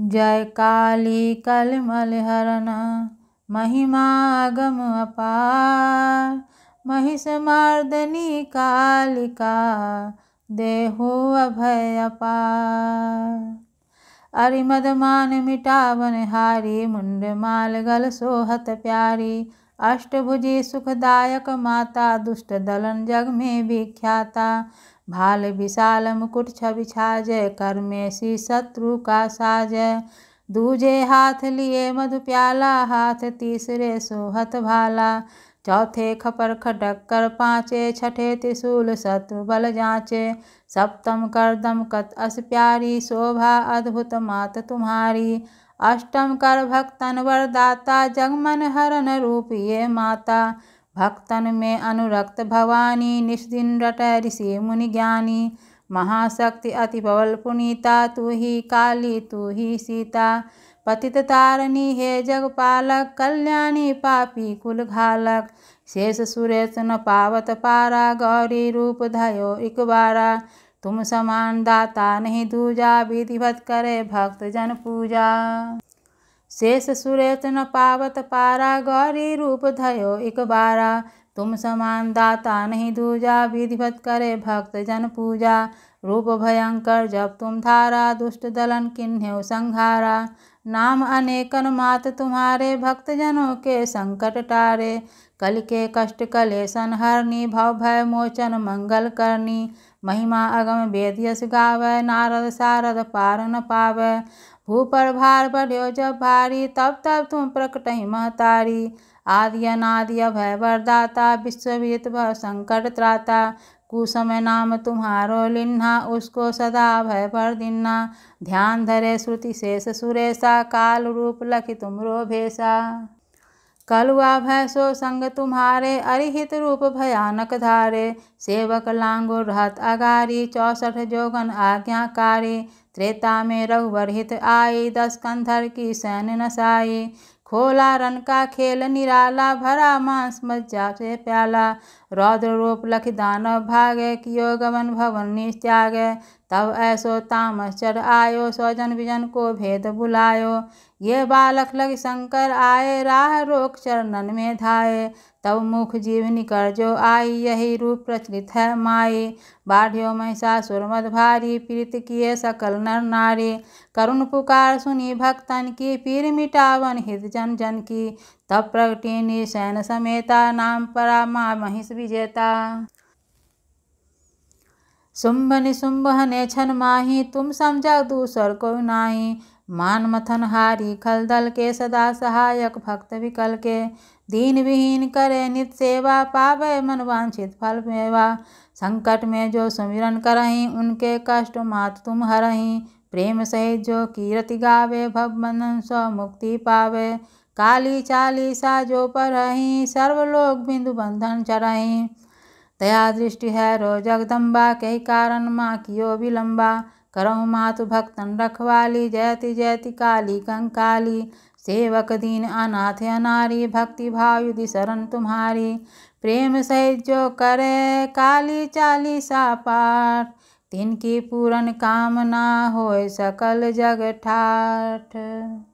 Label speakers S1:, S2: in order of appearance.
S1: जय काली कलमल हरण महिमा गम अपार महिष मार्दनी कालिका देहो अभय अपार अरि मदमान मिटावन हारी मुंड माल गल सोहत प्यारी अष्टभुजी सुखदायक माता दुष्ट दलन जग में विख्याता भाल विशाल मुकुट छवि छाज कर्मेशी शत्रु का साज दूजे हाथ लिए मधु प्याला हाथ तीसरे सोहत भाला चौथे खपर खटक कर पाँचे छठे त्रिशूल शत्रु बल जाँचे सप्तम करदम कत अस प्यारी शोभा अद्भुत मात तुम्हारी अष्टम कर भक्तन वरदाता जगमन हरन रूप ये माता भक्तन में अनुरक्त भवानी निष्दिन रट ऋषि मुनि ज्ञानी महाशक्ति अति बवल पुनीता तू ही काली तू ही सीता पतित तारणी हे जगपालक कल्याणी पापी कुल घालक शेष सुरेश न पावत पारा गौरी रूप धयो इकबारा तुम समान दाता नहीं दूजा विधिवत करे भक्त जन पूजा शेष सुरत्न पावत पारा गौरी रूप धयो इक बारा तुम समान दाता नहीं दूजा विधिवत करे भक्त जन पूजा रूप भयंकर जब तुम धारा दुष्ट दलन किन्ह्यो संहारा नाम अनेकन मात तुम्हारे भक्तजनों के संकट टारे कल के कष्ट कले संहरणी भव भय मोचन मंगल करनी महिमा अगम वेद यश नारद सारद पारन भू पर भार बढ़ो जब भारी तब तब तुम प्रकट ही महतारी आदि अनादि अभय वरदाता विश्ववित भ संकट त्राता कुसमय नाम तुम्हारो लिन्हा उसको सदा भय पर दिन्हा ध्यान धरे श्रुति शेष सुरेशा काल रूप लखि तुमरो भेषा कलुआ भय सो संग तुम्हारे अरिहित रूप भयानक धारे सेवक लांगो रहत अगारी चौसठ जोगन आज्ञाकारी त्रेता में रघुवरहित आई दस कंधर की सैन नसाई खोला रन का खेल निराला भरा मांस मज्जा से प्याला रौद्र रूप लख दानव भागे कियो गमन भवन नित्यागे तब ऐसो तामस चढ़ आयो स्वजन विजन को भेद बुलायो ये बालक लग शंकर आए राह रोक चरणन में धाये तब मुख जीव निकर जो आई यही रूप प्रचलित है माई बाढ़ियो महिषा मद भारी प्रीत किए सकल नर नारी करुण पुकार सुनी भक्तन की पीर मिटावन हित जन जन की तब प्रगटिनी सैन समेता नाम परा माँ महिष विजेता सुम्भनि सुम्भ ने छन माही तुम समझा दूसर को नाही मान मथन हारी खलदल के सदा सहायक भक्त विकल के दीन विहीन करे नित सेवा पावे मन वांछित फल मेवा संकट में जो सुमिरन करही उनके कष्ट मात तुम हरही प्रेम सहित जो कीरति गावे भव बंधन स्व मुक्ति पावे काली चालीसा जो परहीं सर्वलोक बिंदु बंधन चरहीं तया दृष्टि है रो जगदम्बा कई कारण माँ कियो विलम्बा करो मातु भक्तन रखवाली जयति जयति काली कंकाली सेवक दीन अनाथ अनारी भक्ति भायुधि शरण तुम्हारी प्रेम सहित जो करे काली चालीसा पाठ तिनकी पूरन कामना हो सकल जग ठाठ